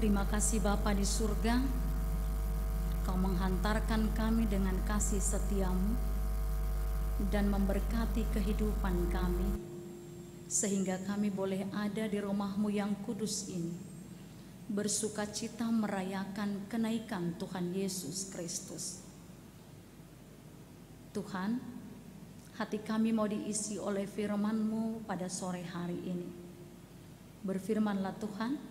Terima kasih Bapa di surga, Kau menghantarkan kami dengan kasih setiamu dan memberkati kehidupan kami, sehingga kami boleh ada di rumahmu yang kudus ini, bersuka cita merayakan kenaikan Tuhan Yesus Kristus. Tuhan, hati kami mau diisi oleh firman-Mu pada sore hari ini. Berfirmanlah Tuhan,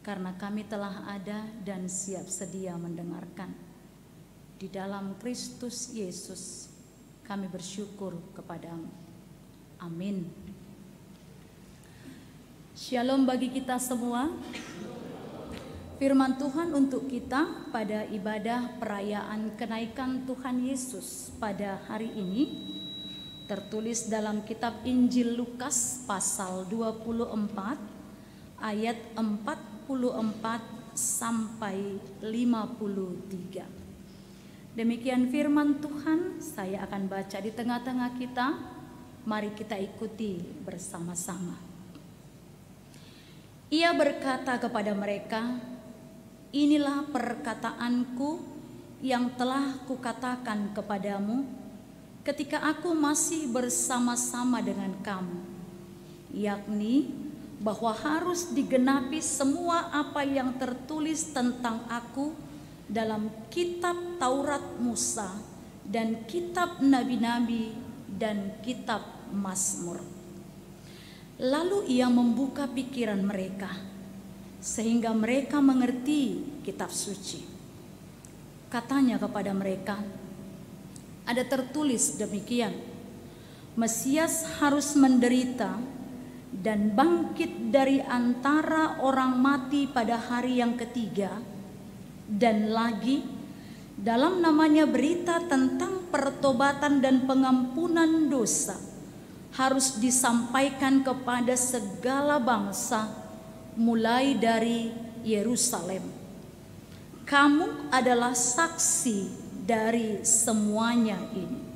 karena kami telah ada dan siap sedia mendengarkan. Di dalam Kristus Yesus, kami bersyukur kepadamu. Amin. Shalom bagi kita semua. Firman Tuhan untuk kita pada ibadah perayaan kenaikan Tuhan Yesus pada hari ini tertulis dalam kitab Injil Lukas pasal 24 ayat 4 44 sampai 53. Demikian firman Tuhan, saya akan baca di tengah-tengah kita. Mari kita ikuti bersama-sama. Ia berkata kepada mereka, "Inilah perkataanku yang telah kukatakan kepadamu ketika aku masih bersama-sama dengan kamu, yakni bahwa harus digenapi semua apa yang tertulis tentang aku dalam kitab Taurat Musa dan kitab nabi-nabi dan kitab Mazmur. Lalu ia membuka pikiran mereka sehingga mereka mengerti kitab suci. Katanya kepada mereka, ada tertulis demikian, Mesias harus menderita dan bangkit dari antara orang mati pada hari yang ketiga, dan lagi dalam namanya berita tentang pertobatan dan pengampunan dosa harus disampaikan kepada segala bangsa, mulai dari Yerusalem. Kamu adalah saksi dari semuanya ini.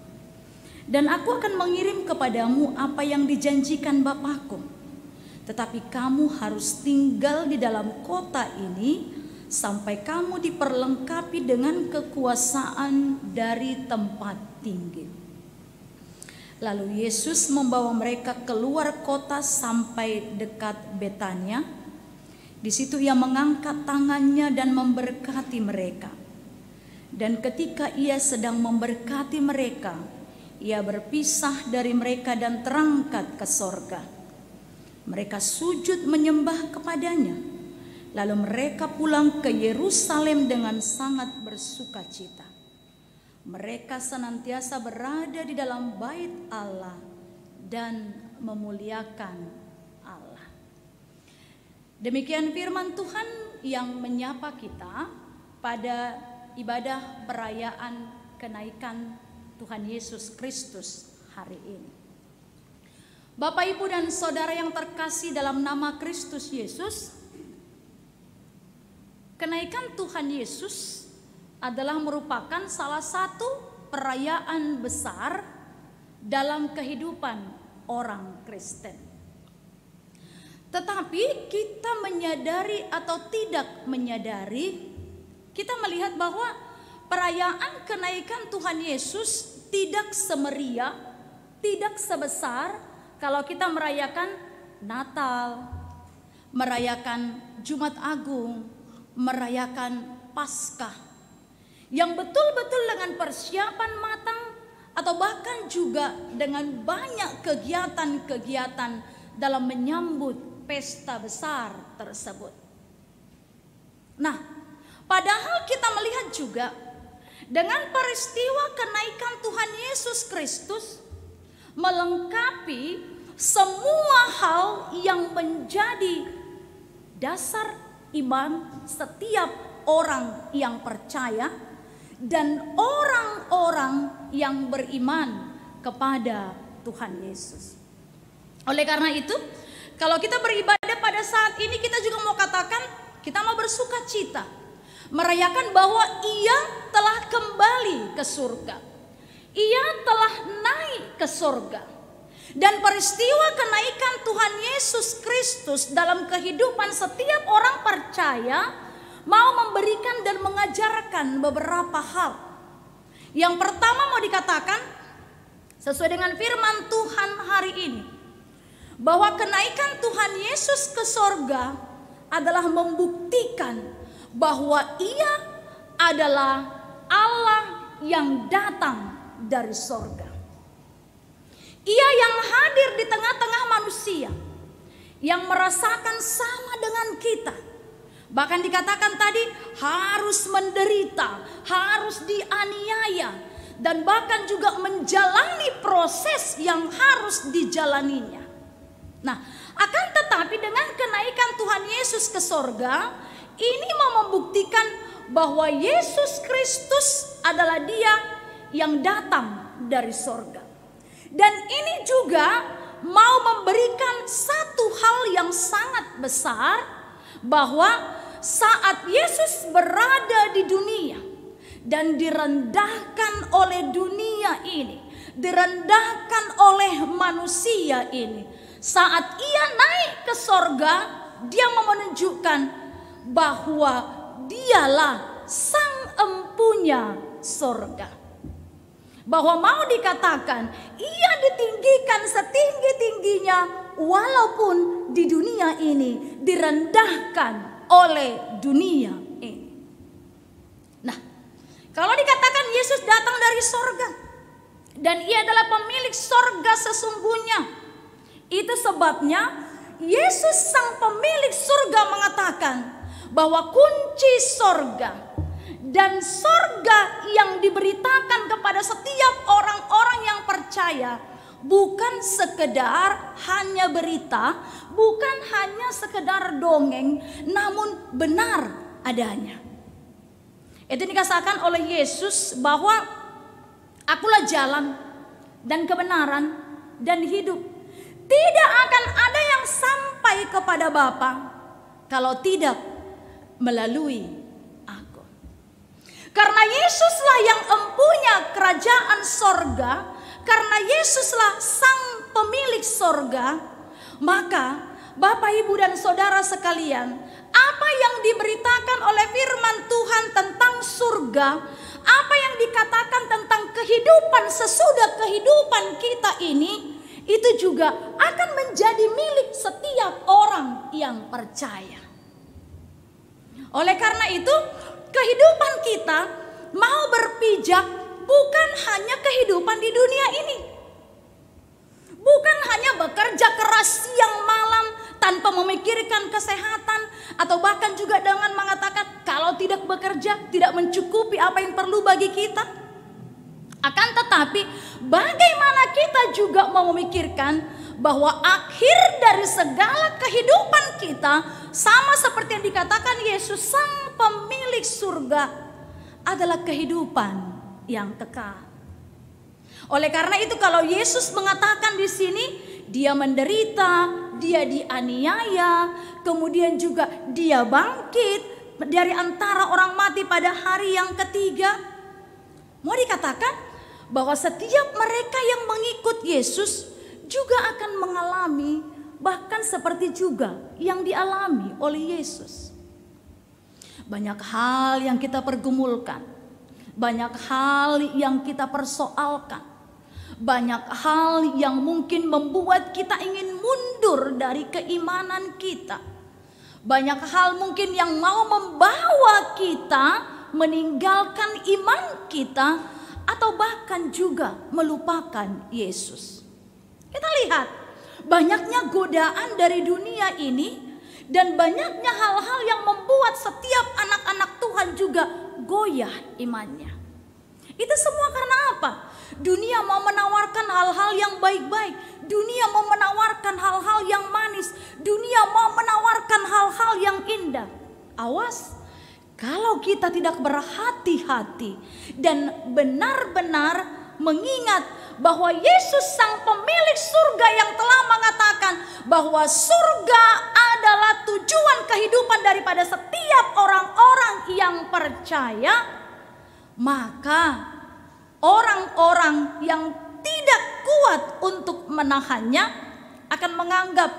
Dan aku akan mengirim kepadamu apa yang dijanjikan Bapakku. Tetapi kamu harus tinggal di dalam kota ini sampai kamu diperlengkapi dengan kekuasaan dari tempat tinggi. Lalu Yesus membawa mereka keluar kota sampai dekat Betania. Di situ ia mengangkat tangannya dan memberkati mereka. Dan ketika ia sedang memberkati mereka, ia berpisah dari mereka dan terangkat ke sorga. Mereka sujud menyembah kepadanya, lalu mereka pulang ke Yerusalem dengan sangat bersuka cita. Mereka senantiasa berada di dalam bait Allah dan memuliakan Allah. Demikian firman Tuhan yang menyapa kita pada ibadah perayaan kenaikan Tuhan Yesus Kristus hari ini. Bapak, Ibu, dan saudara yang terkasih dalam nama Kristus Yesus, kenaikan Tuhan Yesus adalah merupakan salah satu perayaan besar dalam kehidupan orang Kristen. Tetapi kita menyadari atau tidak menyadari, kita melihat bahwa perayaan kenaikan Tuhan Yesus tidak semeriah, tidak sebesar kalau kita merayakan Natal, merayakan Jumat Agung, merayakan Paskah. Yang betul-betul dengan persiapan matang atau bahkan juga dengan banyak kegiatan-kegiatan dalam menyambut pesta besar tersebut. Nah, padahal kita melihat juga dengan peristiwa kenaikan Tuhan Yesus Kristus melengkapi semua hal yang menjadi dasar iman setiap orang yang percaya dan orang-orang yang beriman kepada Tuhan Yesus. Oleh karena itu, kalau kita beribadah pada saat ini kita juga mau katakan kita mau bersuka cita merayakan bahwa ia telah kembali ke surga. Ia telah naik ke surga. Dan peristiwa kenaikan Tuhan Yesus Kristus dalam kehidupan setiap orang percaya mau memberikan dan mengajarkan beberapa hal. Yang pertama mau dikatakan sesuai dengan firman Tuhan hari ini bahwa kenaikan Tuhan Yesus ke sorga adalah membuktikan bahwa ia adalah Allah yang datang dari sorga. Ia yang hadir di tengah-tengah manusia yang merasakan sama dengan kita. Bahkan dikatakan tadi harus menderita, harus dianiaya dan bahkan juga menjalani proses yang harus dijalaninya. Nah, akan tetapi dengan kenaikan Tuhan Yesus ke sorga, ini mau membuktikan bahwa Yesus Kristus adalah Dia yang datang dari sorga. Dan ini juga mau memberikan satu hal yang sangat besar bahwa saat Yesus berada di dunia dan direndahkan oleh dunia ini, direndahkan oleh manusia ini. Saat ia naik ke sorga, dia mau menunjukkan bahwa dialah sang empunya sorga. Bahwa mau dikatakan ia ditinggikan setinggi-tingginya walaupun di dunia ini direndahkan oleh dunia ini. Nah, kalau dikatakan Yesus datang dari sorga dan ia adalah pemilik sorga sesungguhnya. Itu sebabnya Yesus sang pemilik surga mengatakan, bahwa kunci sorga dan sorga yang diberitakan kepada setiap orang-orang yang percaya bukan sekedar hanya berita, bukan hanya sekedar dongeng, namun benar adanya. Itu dikatakan oleh Yesus bahwa akulah jalan dan kebenaran dan hidup. Tidak akan ada yang sampai kepada Bapa kalau tidak melalui aku. Karena Yesuslah yang empunya kerajaan sorga, karena Yesuslah sang pemilik sorga, maka Bapak, Ibu, dan Saudara sekalian, apa yang diberitakan oleh firman Tuhan tentang surga, apa yang dikatakan tentang kehidupan sesudah kehidupan kita ini, itu juga akan menjadi milik setiap orang yang percaya. Oleh karena itu, kehidupan kita mau berpijak bukan hanya kehidupan di dunia ini. Bukan hanya bekerja keras siang malam tanpa memikirkan kesehatan atau bahkan juga dengan mengatakan kalau tidak bekerja tidak mencukupi apa yang perlu bagi kita. Akan tetapi bagaimana kita juga mau memikirkan bahwa akhir dari segala kehidupan kita sama seperti yang dikatakan Yesus sang pemilik surga adalah kehidupan yang kekal. Oleh karena itu kalau Yesus mengatakan di sini dia menderita, dia dianiaya, kemudian juga dia bangkit dari antara orang mati pada hari yang ketiga. Mau dikatakan bahwa setiap mereka yang mengikut Yesus juga akan mengalami bahkan seperti juga yang dialami oleh Yesus. Banyak hal yang kita pergumulkan, banyak hal yang kita persoalkan, banyak hal yang mungkin membuat kita ingin mundur dari keimanan kita. Banyak hal mungkin yang mau membawa kita meninggalkan iman kita, atau bahkan juga melupakan Yesus. Kita lihat banyaknya godaan dari dunia ini dan banyaknya hal-hal yang membuat setiap anak-anak Tuhan juga goyah imannya. Itu semua karena apa? Dunia mau menawarkan hal-hal yang baik-baik. Dunia mau menawarkan hal-hal yang manis. Dunia mau menawarkan hal-hal yang indah. Awas, kalau kita tidak berhati-hati dan benar-benar mengingat bahwa Yesus sang pemilik surga yang telah mengatakan bahwa surga adalah tujuan kehidupan daripada setiap orang-orang yang percaya, maka orang-orang yang tidak kuat untuk menahannya akan menganggap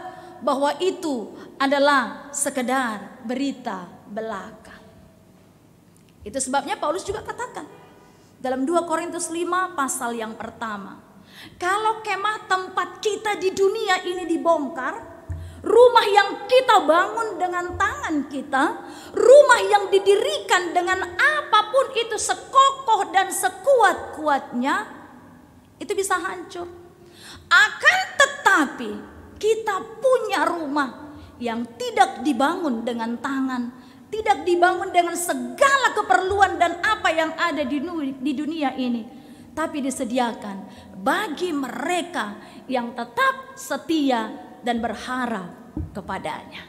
bahwa itu adalah sekedar berita belaka. Itu sebabnya Paulus juga katakan, dalam 2 Korintus 5 pasal yang pertama. Kalau kemah tempat kita di dunia ini dibongkar, rumah yang kita bangun dengan tangan kita, rumah yang didirikan dengan apapun itu sekokoh dan sekuat-kuatnya, itu bisa hancur. Akan tetapi, kita punya rumah yang tidak dibangun dengan tangan, tidak dibangun dengan segala keperluan dan apa yang ada di, dunia ini, tapi disediakan bagi mereka yang tetap setia dan berharap kepadanya.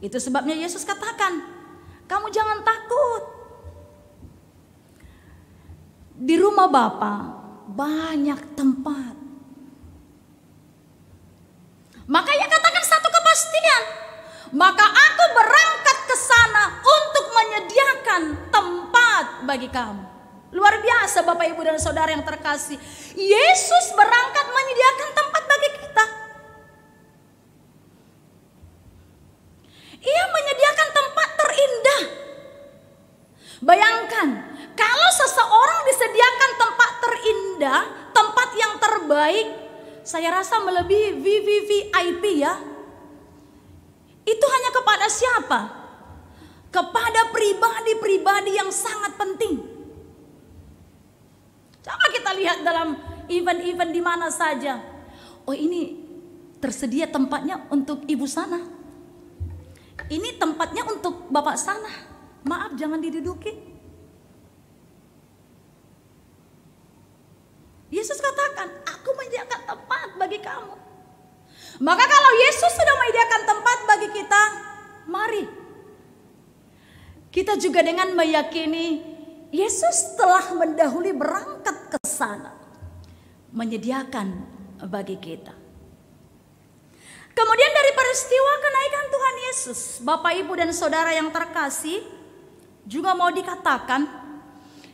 Itu sebabnya Yesus katakan, "Kamu jangan takut. Di rumah Bapa banyak tempat." Makanya katakan satu kepastian, "Maka aku berangkat ke sana untuk menyediakan tempat bagi kamu. Luar biasa Bapak Ibu dan Saudara yang terkasih. Yesus berangkat menyediakan tempat bagi kita. Ia menyediakan tempat terindah. Bayangkan, kalau seseorang disediakan tempat terindah, tempat yang terbaik, saya rasa melebihi VVVIP ya. Itu hanya kepada siapa? kepada pribadi-pribadi yang sangat penting. Coba kita lihat dalam event-event di mana saja. Oh ini tersedia tempatnya untuk ibu sana. Ini tempatnya untuk bapak sana. Maaf jangan diduduki. Yesus katakan, aku menyediakan tempat bagi kamu. Maka kalau Yesus sudah menyediakan tempat bagi kita, mari kita juga dengan meyakini Yesus telah mendahului berangkat ke sana menyediakan bagi kita. Kemudian dari peristiwa kenaikan Tuhan Yesus, Bapak Ibu dan Saudara yang terkasih, juga mau dikatakan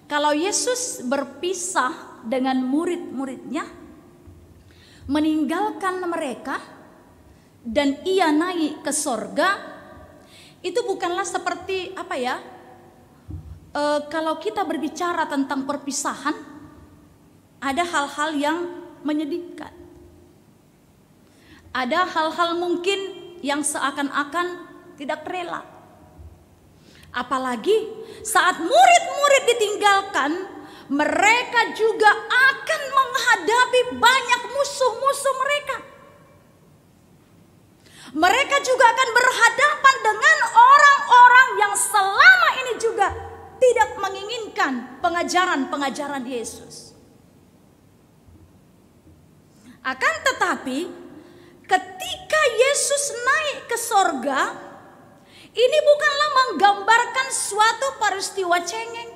kalau Yesus berpisah dengan murid-muridnya, meninggalkan mereka dan ia naik ke sorga, itu bukanlah seperti apa ya? E, kalau kita berbicara tentang perpisahan, ada hal-hal yang menyedihkan. Ada hal-hal mungkin yang seakan-akan tidak rela. Apalagi saat murid-murid ditinggalkan, mereka juga akan menghadapi banyak musuh-musuh mereka mereka juga akan berhadapan dengan orang-orang yang selama ini juga tidak menginginkan pengajaran-pengajaran Yesus. Akan tetapi, ketika Yesus naik ke sorga, ini bukanlah menggambarkan suatu peristiwa cengeng,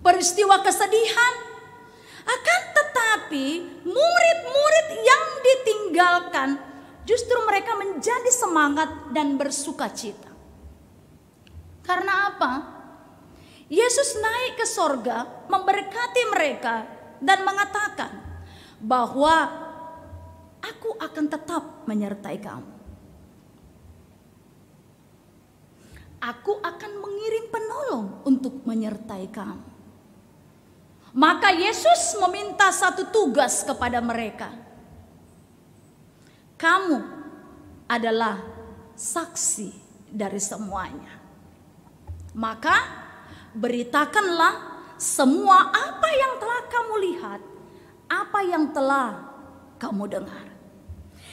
peristiwa kesedihan, akan tetapi murid-murid yang ditinggalkan justru mereka menjadi semangat dan bersuka cita. Karena apa? Yesus naik ke sorga, memberkati mereka, dan mengatakan bahwa "Aku akan tetap menyertai kamu. Aku akan mengirim penolong untuk menyertai kamu." Maka Yesus meminta satu tugas kepada mereka kamu adalah saksi dari semuanya. Maka beritakanlah semua apa yang telah kamu lihat, apa yang telah kamu dengar.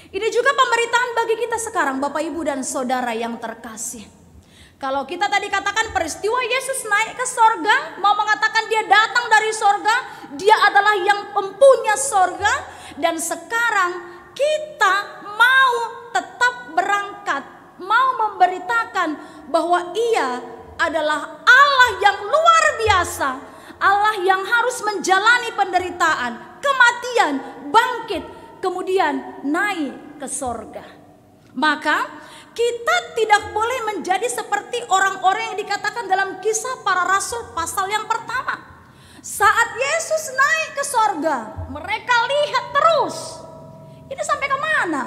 Ini juga pemberitaan bagi kita sekarang Bapak Ibu dan Saudara yang terkasih. Kalau kita tadi katakan peristiwa Yesus naik ke sorga, mau mengatakan dia datang dari sorga, dia adalah yang mempunyai sorga. Dan sekarang kita mau tetap berangkat, mau memberitakan bahwa Ia adalah Allah yang luar biasa, Allah yang harus menjalani penderitaan, kematian, bangkit, kemudian naik ke sorga. Maka kita tidak boleh menjadi seperti orang-orang yang dikatakan dalam kisah para rasul pasal yang pertama. Saat Yesus naik ke sorga, mereka lihat terus. Ini sampai kemana?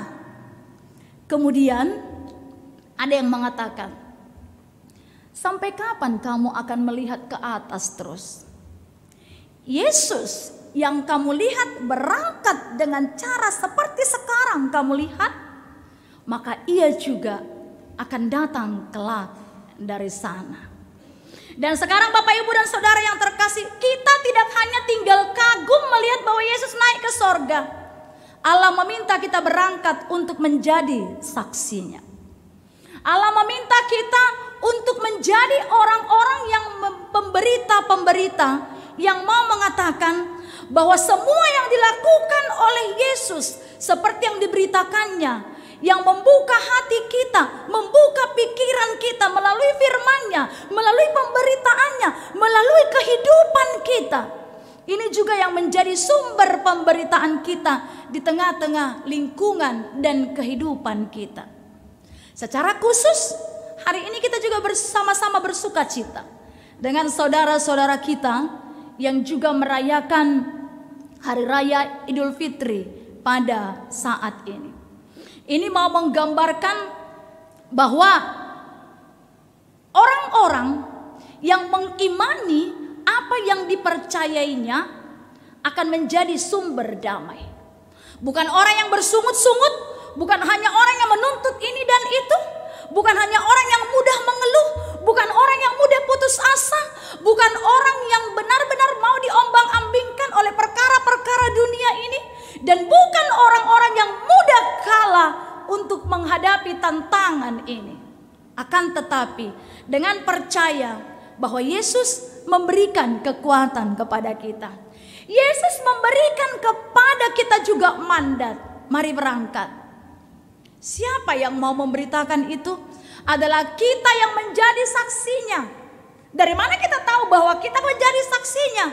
Kemudian ada yang mengatakan, "Sampai kapan kamu akan melihat ke atas terus? Yesus yang kamu lihat berangkat dengan cara seperti sekarang kamu lihat, maka ia juga akan datang kelak dari sana." Dan sekarang Bapak Ibu dan Saudara yang terkasih, kita tidak hanya tinggal kagum melihat bahwa Yesus naik ke sorga Allah meminta kita berangkat untuk menjadi saksinya. Allah meminta kita untuk menjadi orang-orang yang pemberita-pemberita yang mau mengatakan bahwa semua yang dilakukan oleh Yesus seperti yang diberitakannya yang membuka hati kita, membuka pikiran kita melalui firman-Nya, melalui pemberitaannya, melalui kehidupan kita. Ini juga yang menjadi sumber pemberitaan kita di tengah-tengah lingkungan dan kehidupan kita. Secara khusus, hari ini kita juga bersama-sama bersuka cita dengan saudara-saudara kita yang juga merayakan Hari Raya Idul Fitri pada saat ini. Ini mau menggambarkan bahwa orang-orang yang mengimani apa yang dipercayainya akan menjadi sumber damai. Bukan orang yang bersungut-sungut, bukan hanya orang yang menuntut ini dan itu, bukan hanya orang yang mudah mengeluh, bukan orang yang mudah putus asa, bukan orang yang benar-benar mau diombang-ambingkan oleh perkara-perkara dunia ini, dan bukan orang-orang yang mudah kalah untuk menghadapi tantangan ini. Akan tetapi, dengan percaya bahwa Yesus memberikan kekuatan kepada kita. Yesus memberikan kepada kita juga mandat. Mari berangkat. Siapa yang mau memberitakan itu? Adalah kita yang menjadi saksinya. Dari mana kita tahu bahwa kita menjadi saksinya?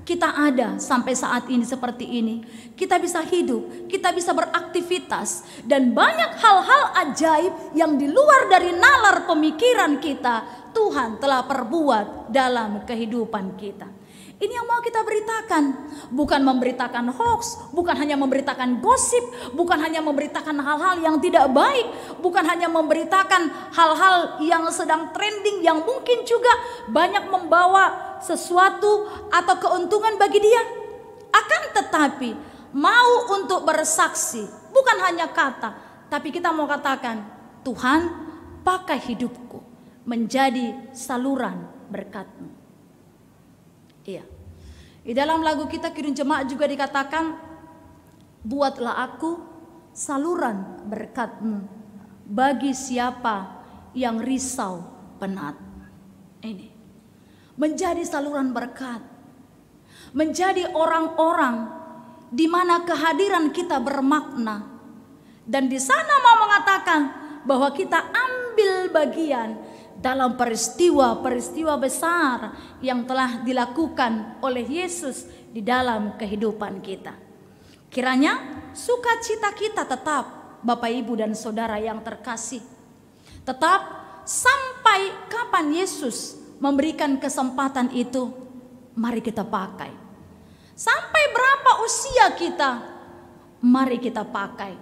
Kita ada sampai saat ini seperti ini. Kita bisa hidup, kita bisa beraktivitas, dan banyak hal-hal ajaib yang di luar dari nalar pemikiran kita Tuhan telah perbuat dalam kehidupan kita. Ini yang mau kita beritakan, bukan memberitakan hoax, bukan hanya memberitakan gosip, bukan hanya memberitakan hal-hal yang tidak baik, bukan hanya memberitakan hal-hal yang sedang trending yang mungkin juga banyak membawa sesuatu atau keuntungan bagi dia. Akan tetapi, mau untuk bersaksi, bukan hanya kata, tapi kita mau katakan, Tuhan pakai hidup menjadi saluran berkatmu. Iya. Di dalam lagu kita Kidung Jemaat juga dikatakan, Buatlah aku saluran berkatmu bagi siapa yang risau penat. Ini. Menjadi saluran berkat. Menjadi orang-orang di mana kehadiran kita bermakna. Dan di sana mau mengatakan bahwa kita ambil bagian dalam peristiwa-peristiwa besar yang telah dilakukan oleh Yesus di dalam kehidupan kita. Kiranya sukacita kita tetap, Bapak, Ibu, dan saudara yang terkasih, tetap sampai kapan Yesus memberikan kesempatan itu. Mari kita pakai sampai berapa usia kita. Mari kita pakai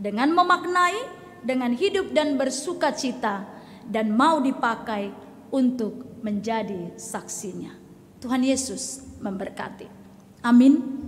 dengan memaknai, dengan hidup dan bersukacita. cita dan mau dipakai untuk menjadi saksinya. Tuhan Yesus memberkati. Amin.